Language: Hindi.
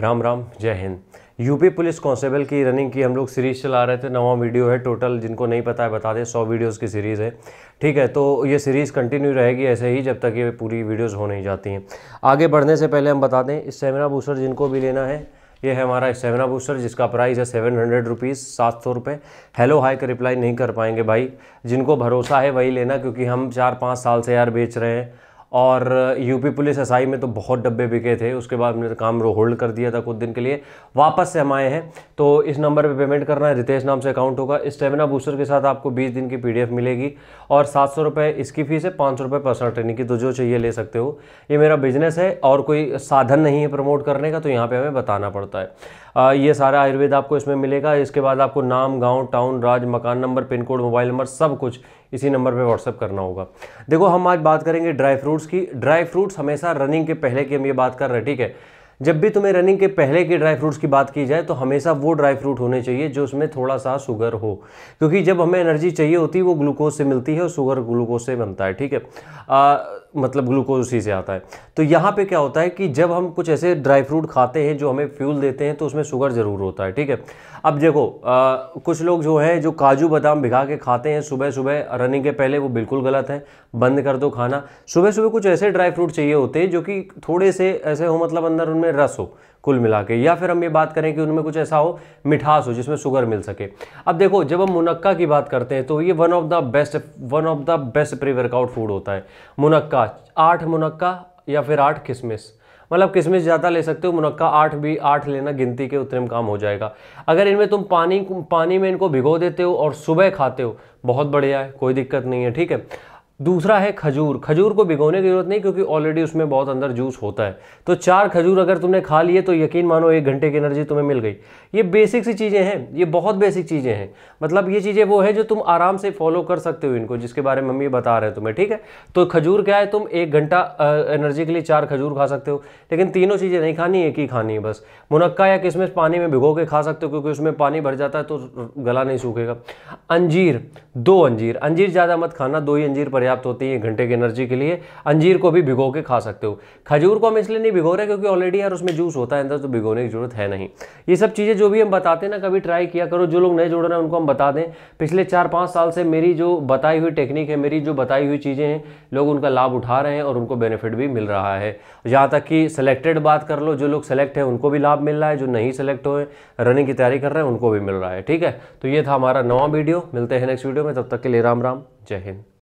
राम राम जय हिंद यूपी पुलिस कांस्टेबल की रनिंग की हम लोग सीरीज़ चला रहे थे नवा वीडियो है टोटल जिनको नहीं पता है बता दें सौ वीडियोस की सीरीज़ है ठीक है तो ये सीरीज़ कंटिन्यू रहेगी ऐसे ही जब तक ये पूरी वीडियोस हो नहीं जाती हैं आगे बढ़ने से पहले हम बता दें स्टेमिना बूस्टर जिनको भी लेना है ये है हमारा स्टेमिना बूस्टर जिसका प्राइस है सेवन हंड्रेड रुपीज़ सात सौ रुपये हेलो हाई का रिप्लाई नहीं कर पाएंगे भाई जिनको भरोसा है वही लेना क्योंकि हम चार पाँच साल से यार बेच रहे हैं और यूपी पुलिस एसआई में तो बहुत डब्बे बिके थे उसके बाद हमने काम होल्ड कर दिया था कुछ दिन के लिए वापस से हम आए हैं तो इस नंबर पे पेमेंट करना है रितेश नाम से अकाउंट होगा स्टेमिना बूस्टर के साथ आपको 20 दिन की पीडीएफ मिलेगी और सात सौ रुपये इसकी फ़ीस है पाँच सौ रुपये पर्सनल ट्रेनिंग की तो जो चाहिए ले सकते हो ये मेरा बिजनेस है और कोई साधन नहीं है प्रमोट करने का तो यहाँ पर हमें बताना पड़ता है ये सारा आयुर्वेद आपको इसमें मिलेगा इसके बाद आपको नाम गांव टाउन राज मकान number pin code mobile number सब कुछ इसी नंबर पे व्हाट्सअप करना होगा देखो हम आज बात करेंगे ड्राई फ्रूट्स की ड्राई फ्रूट्स हमेशा रनिंग के पहले की हम ये बात कर रहे हैं ठीक है जब भी तुम्हें रनिंग के पहले के ड्राई फ्रूट्स की बात की जाए तो हमेशा वो ड्राई फ्रूट होने चाहिए जो उसमें थोड़ा सा शुगर हो क्योंकि जब हमें एनर्जी चाहिए होती है वो ग्लूकोज से मिलती है और शुगर ग्लूकोज से बनता है ठीक है आ, मतलब ग्लूकोज उसी से आता है तो यहाँ पे क्या होता है कि जब हम कुछ ऐसे ड्राई फ्रूट खाते हैं जो हमें फ्यूल देते हैं तो उसमें शुगर ज़रूर होता है ठीक है अब देखो कुछ लोग जो हैं जो काजू बादाम भिगा के खाते हैं सुबह सुबह रनिंग के पहले वो बिल्कुल गलत है बंद कर दो खाना सुबह सुबह कुछ ऐसे ड्राई फ्रूट चाहिए होते हैं जो कि थोड़े से ऐसे हो मतलब अंदर उनमें उनमें रस हो कुल मिला के या फिर हम ये बात करें कि उनमें कुछ ऐसा हो मिठास हो जिसमें शुगर मिल सके अब देखो जब हम मुनक्का की बात करते हैं तो ये one of the best one of the best pre workout food होता है मुनक्का आठ मुनक्का या फिर आठ किशमिश मतलब किशमिश ज़्यादा ले सकते हो मुनक्का आठ भी आठ लेना गिनती के उतने में काम हो जाएगा अगर इनमें तुम पानी पानी में इनको भिगो देते हो और सुबह खाते हो बहुत बढ़िया है कोई दिक्कत नहीं है ठीक है दूसरा है खजूर खजूर को भिगोने की जरूरत नहीं क्योंकि ऑलरेडी उसमें बहुत अंदर जूस होता है तो चार खजूर अगर तुमने खा लिए तो यकीन मानो एक घंटे की एनर्जी तुम्हें मिल गई ये बेसिक सी चीज़ें हैं ये बहुत बेसिक चीज़ें हैं मतलब ये चीज़ें वो है जो तुम आराम से फॉलो कर सकते हो इनको जिसके बारे में मम्मी बता रहे हैं तुम्हें ठीक है तो खजूर क्या है तुम एक घंटा एनर्जी के लिए चार खजूर खा सकते हो लेकिन तीनों चीज़ें नहीं खानी एक ही खानी है बस मुनक्का या किसमें पानी में भिगो के खा सकते हो क्योंकि उसमें पानी भर जाता है तो गला नहीं सूखेगा अंजीर दो अंजीर अंजीर ज़्यादा मत खाना दो ही अंजीर पर पर्याप्त होती है घंटे की एनर्जी के लिए अंजीर को भी भिगो के खा सकते हो खजूर को हम इसलिए नहीं भिगो रहे क्योंकि ऑलरेडी यार उसमें जूस होता है अंदर तो भिगोने की जरूरत है नहीं ये सब चीज़ें जो भी हम बताते हैं ना कभी ट्राई किया करो जो लोग नए जुड़ रहे हैं उनको हम बता दें पिछले चार पाँच साल से मेरी जो बताई हुई टेक्निक है मेरी जो बताई हुई चीज़ें हैं लोग उनका लाभ उठा रहे हैं और उनको बेनिफिट भी मिल रहा है जहाँ तक कि सिलेक्टेड बात कर लो जो लोग सेलेक्ट हैं उनको भी लाभ मिल रहा है जो नहीं सेलेक्ट हुए रनिंग की तैयारी कर रहे हैं उनको भी मिल रहा है ठीक है तो ये था हमारा नवा वीडियो मिलते हैं नेक्स्ट वीडियो में तब तक के लिए राम राम जय हिंद